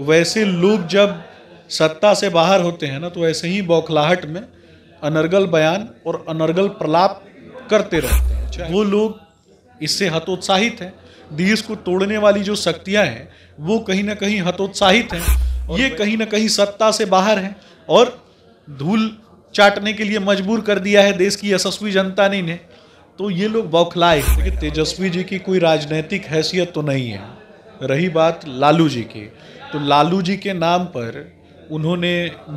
वैसे लोग जब सत्ता से बाहर होते हैं ना तो ऐसे ही बौखलाहट में अनर्गल बयान और अनर्गल प्रलाप करते रहते हैं अच्छा। वो लोग इससे हतोत्साहित हैं देश को तोड़ने वाली जो शक्तियाँ हैं वो कहीं ना कहीं हतोत्साहित हैं ये कहीं ना कहीं सत्ता से बाहर हैं और धूल चाटने के लिए मजबूर कर दिया है देश की यशस्वी जनता ने इन्हें तो ये लोग बौखलाए तेजस्वी जी की कोई राजनैतिक हैसियत तो नहीं है रही बात लालू जी की तो लालू जी के नाम पर उन्होंने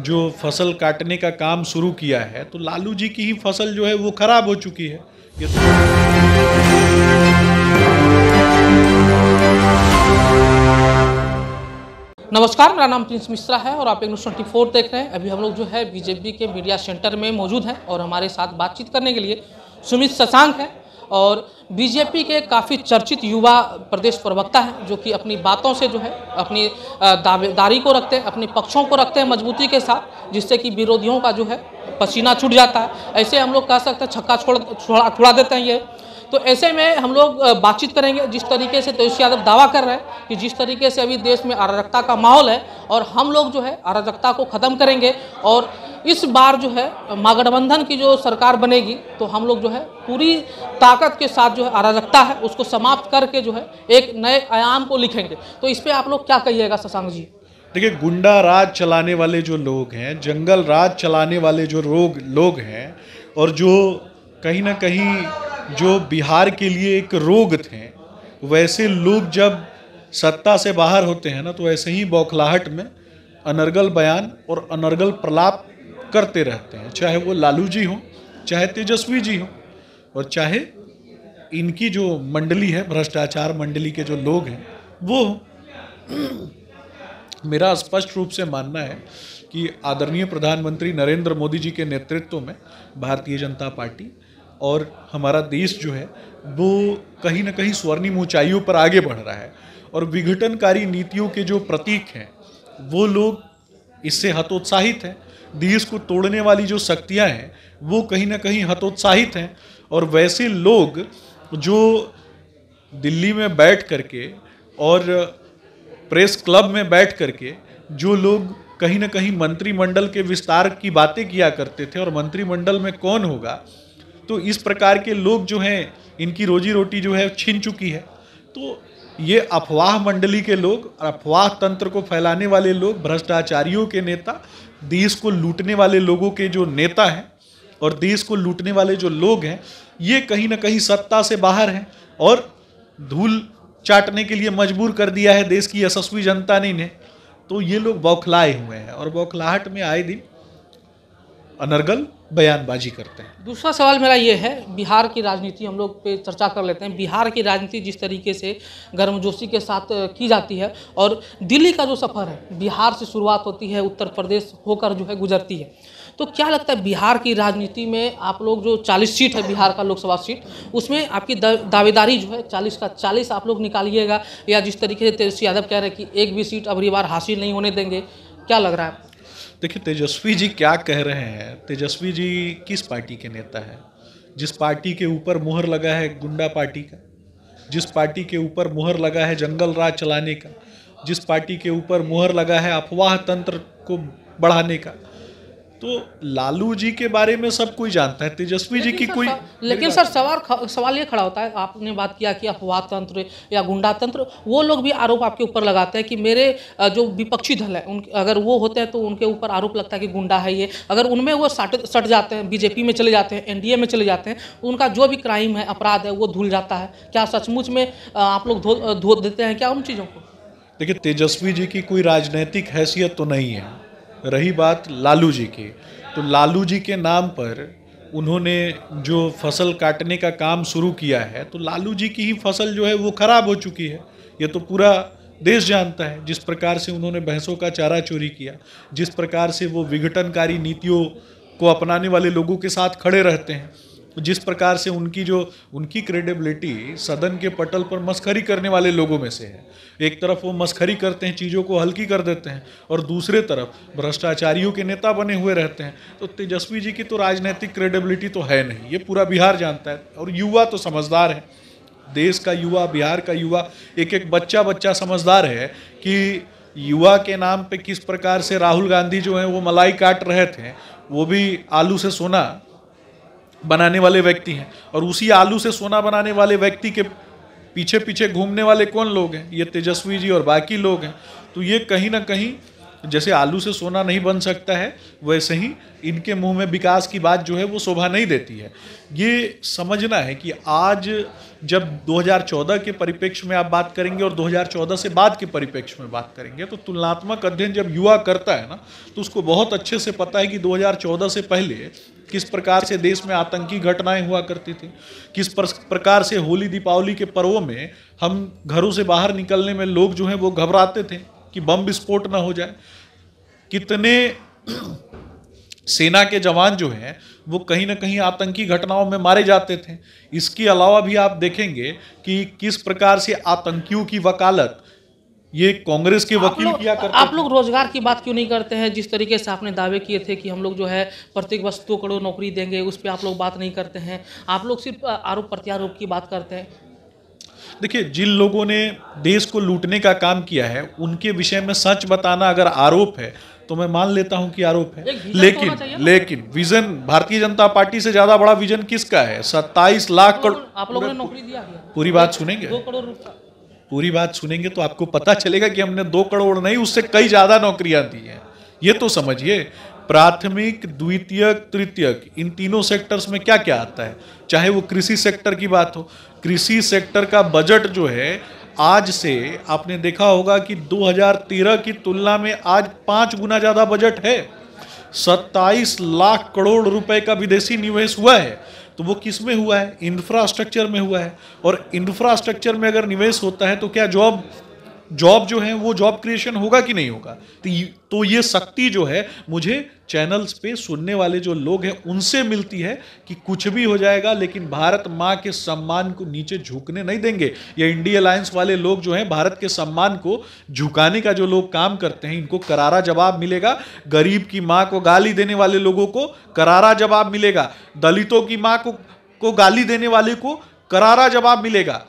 जो फसल काटने का काम शुरू किया है तो लालू जी की ही फसल जो है वो खराब हो चुकी है तो- नमस्कार मेरा नाम प्रिंस मिश्रा है और आप एक ट्वेंटी फोर देख रहे हैं अभी हम लोग जो है बीजेपी के मीडिया सेंटर में मौजूद हैं और हमारे साथ बातचीत करने के लिए सुमित शशांक है और बीजेपी के काफ़ी चर्चित युवा प्रदेश प्रवक्ता हैं जो कि अपनी बातों से जो है अपनी दावेदारी को रखते हैं अपने पक्षों को रखते हैं मजबूती के साथ जिससे कि विरोधियों का जो है पसीना छूट जाता है ऐसे हम लोग कह सकते हैं छक्का छोड़ छोड़ा छुड़ा देते हैं ये तो ऐसे में हम लोग बातचीत करेंगे जिस तरीके से तेजस्वी यादव दावा कर रहे हैं कि जिस तरीके से अभी देश में अराजकता का माहौल है और हम लोग जो है अराजकता को ख़त्म करेंगे और इस बार जो है महागठबंधन की जो सरकार बनेगी तो हम लोग जो है पूरी ताकत के साथ जो है अराजकता है उसको समाप्त करके जो है एक नए आयाम को लिखेंगे तो इस पर आप लोग क्या कहिएगा शशांक जी देखिए गुंडा राज चलाने वाले जो लोग हैं जंगल राज चलाने वाले जो लोग लोग हैं और जो कहीं ना कहीं जो बिहार के लिए एक रोग थे वैसे लोग जब सत्ता से बाहर होते हैं ना तो ऐसे ही बौखलाहट में अनर्गल बयान और अनर्गल प्रलाप करते रहते हैं चाहे वो लालू जी हों चाहे तेजस्वी जी हों और चाहे इनकी जो मंडली है भ्रष्टाचार मंडली के जो लोग हैं वो मेरा स्पष्ट रूप से मानना है कि आदरणीय प्रधानमंत्री नरेंद्र मोदी जी के नेतृत्व में भारतीय जनता पार्टी और हमारा देश जो है वो कहीं ना कहीं स्वर्णिम ऊंचाइयों पर आगे बढ़ रहा है और विघटनकारी नीतियों के जो प्रतीक हैं वो लोग इससे हतोत्साहित हैं देश को तोड़ने वाली जो शक्तियाँ हैं वो कहीं ना कहीं हतोत्साहित हैं और वैसे लोग जो दिल्ली में बैठ करके और प्रेस क्लब में बैठ करके जो लोग कहीं ना कहीं मंत्रिमंडल के विस्तार की बातें किया करते थे और मंत्रिमंडल में कौन होगा तो इस प्रकार के लोग जो हैं इनकी रोजी रोटी जो है छिन चुकी है तो ये अफवाह मंडली के लोग अफवाह तंत्र को फैलाने वाले लोग भ्रष्टाचारियों के नेता देश को लूटने वाले लोगों के जो नेता हैं और देश को लूटने वाले जो लोग हैं ये कहीं ना कहीं सत्ता से बाहर हैं और धूल चाटने के लिए मजबूर कर दिया है देश की यशस्वी जनता ने इन्हें तो ये लोग बौखलाए हुए हैं और बौखलाहट में आए दिन अनर्गल बयानबाजी करते हैं दूसरा सवाल मेरा ये है बिहार की राजनीति हम लोग पे चर्चा कर लेते हैं बिहार की राजनीति जिस तरीके से गर्मजोशी के साथ की जाती है और दिल्ली का जो सफ़र है बिहार से शुरुआत होती है उत्तर प्रदेश होकर जो है गुजरती है तो क्या लगता है बिहार की राजनीति में आप लोग जो 40 सीट है बिहार का लोकसभा सीट उसमें आपकी दावेदारी जो है 40 का 40 आप लोग निकालिएगा या जिस तरीके से तेजस्वी यादव कह रहे हैं कि एक भी सीट अगली बार हासिल नहीं होने देंगे क्या लग रहा है देखिए तेजस्वी जी क्या कह रहे हैं तेजस्वी जी किस पार्टी के नेता हैं जिस पार्टी के ऊपर मोहर लगा है गुंडा पार्टी का जिस पार्टी के ऊपर मोहर लगा है जंगल राज चलाने का जिस पार्टी के ऊपर मोहर लगा है अफवाह तंत्र को बढ़ाने का तो लालू जी के बारे में सब कोई जानता है तेजस्वी जी की कोई लेकिन सर सवाल सवाल ये खड़ा होता है आपने बात किया कि अफवाह तंत्र या गुंडा तंत्र वो लोग भी आरोप आपके ऊपर लगाते हैं कि मेरे जो विपक्षी दल है उन अगर वो होते हैं तो उनके ऊपर आरोप लगता है कि गुंडा है ये अगर उनमें वो सट सट जाते हैं बीजेपी में चले जाते हैं एन में चले जाते हैं उनका जो भी क्राइम है अपराध है वो धुल जाता है क्या सचमुच में आप लोग धो देते हैं क्या उन चीज़ों को देखिए तेजस्वी जी की कोई राजनीतिक हैसियत तो नहीं है रही बात लालू जी की तो लालू जी के नाम पर उन्होंने जो फसल काटने का काम शुरू किया है तो लालू जी की ही फसल जो है वो खराब हो चुकी है ये तो पूरा देश जानता है जिस प्रकार से उन्होंने भैंसों का चारा चोरी किया जिस प्रकार से वो विघटनकारी नीतियों को अपनाने वाले लोगों के साथ खड़े रहते हैं जिस प्रकार से उनकी जो उनकी क्रेडिबिलिटी सदन के पटल पर मस्खरी करने वाले लोगों में से है एक तरफ वो मस्खरी करते हैं चीज़ों को हल्की कर देते हैं और दूसरे तरफ भ्रष्टाचारियों के नेता बने हुए रहते हैं तो तेजस्वी जी की तो राजनीतिक क्रेडिबिलिटी तो है नहीं ये पूरा बिहार जानता है और युवा तो समझदार है देश का युवा बिहार का युवा एक एक बच्चा बच्चा समझदार है कि युवा के नाम पे किस प्रकार से राहुल गांधी जो हैं वो मलाई काट रहे थे वो भी आलू से सोना बनाने वाले व्यक्ति हैं और उसी आलू से सोना बनाने वाले व्यक्ति के पीछे पीछे घूमने वाले कौन लोग हैं ये तेजस्वी जी और बाकी लोग हैं तो ये कहीं ना कहीं जैसे आलू से सोना नहीं बन सकता है वैसे ही इनके मुंह में विकास की बात जो है वो शोभा नहीं देती है ये समझना है कि आज जब 2014 के परिप्रेक्ष्य में आप बात करेंगे और 2014 से बाद के परिप्रेक्ष्य में बात करेंगे तो तुलनात्मक अध्ययन जब युवा करता है ना तो उसको बहुत अच्छे से पता है कि 2014 से पहले किस प्रकार से देश में आतंकी घटनाएं हुआ करती थी किस प्रकार से होली दीपावली के पर्वों में हम घरों से बाहर निकलने में लोग जो हैं वो घबराते थे कि बम विस्फोट ना हो जाए कितने सेना के जवान जो हैं वो कहीं ना कहीं आतंकी घटनाओं में मारे जाते थे इसके अलावा भी आप देखेंगे कि किस प्रकार से आतंकियों की वकालत ये कांग्रेस के वकील किया करते आप लोग रोजगार की बात क्यों नहीं करते हैं जिस तरीके से आपने दावे किए थे कि हम लोग जो है प्रत्येक वर्ष दो करोड़ नौकरी देंगे उस पर आप लोग बात नहीं करते हैं आप लोग सिर्फ आरोप प्रत्यारोप की बात करते हैं देखिए जिन लोगों ने देश को लूटने का काम किया है उनके विषय में सच बताना अगर आरोप है तो मैं मान लेता हूं कि आरोप है लेकिन लेकिन विजन भारतीय जनता पार्टी से ज्यादा बड़ा विजन किसका है सत्ताईस लाख करोड़ आप लोगों ने नौकरी दिया पूरी बात सुनेंगे पूरी बात सुनेंगे तो आपको पता चलेगा कि हमने दो करोड़ नहीं उससे कई ज्यादा नौकरियां दी हैं ये तो समझिए प्राथमिक द्वितीयक तृतीयक इन तीनों सेक्टर्स में क्या क्या आता है चाहे वो कृषि सेक्टर की बात हो कृषि सेक्टर का बजट जो है आज से आपने देखा होगा कि 2013 की तुलना में आज पाँच गुना ज़्यादा बजट है 27 लाख करोड़ रुपए का विदेशी निवेश हुआ है तो वो किस में हुआ है इंफ्रास्ट्रक्चर में हुआ है और इंफ्रास्ट्रक्चर में अगर निवेश होता है तो क्या जॉब जॉब जो है वो जॉब क्रिएशन होगा कि नहीं होगा तो तो ये शक्ति जो है मुझे चैनल्स पे सुनने वाले जो लोग हैं उनसे मिलती है कि कुछ भी हो जाएगा लेकिन भारत माँ के सम्मान को नीचे झुकने नहीं देंगे ये इंडिया अलायंस वाले लोग जो हैं भारत के सम्मान को झुकाने का जो लोग काम करते हैं इनको करारा जवाब मिलेगा गरीब की माँ को गाली देने वाले लोगों को करारा जवाब मिलेगा दलितों की माँ को को गाली देने वाले को करारा जवाब मिलेगा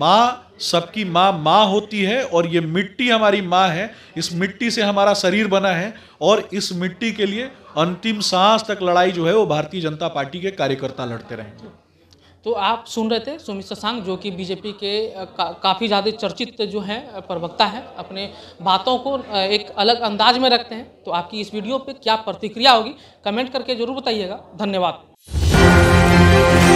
माँ सबकी माँ माँ होती है और ये मिट्टी हमारी माँ है इस मिट्टी से हमारा शरीर बना है और इस मिट्टी के लिए अंतिम सांस तक लड़ाई जो है वो भारतीय जनता पार्टी के कार्यकर्ता लड़ते रहेंगे तो आप सुन रहे थे सुमित सांग जो कि बीजेपी के का, काफ़ी ज़्यादा चर्चित जो हैं प्रवक्ता हैं अपने बातों को एक अलग अंदाज में रखते हैं तो आपकी इस वीडियो पे क्या प्रतिक्रिया होगी कमेंट करके ज़रूर बताइएगा धन्यवाद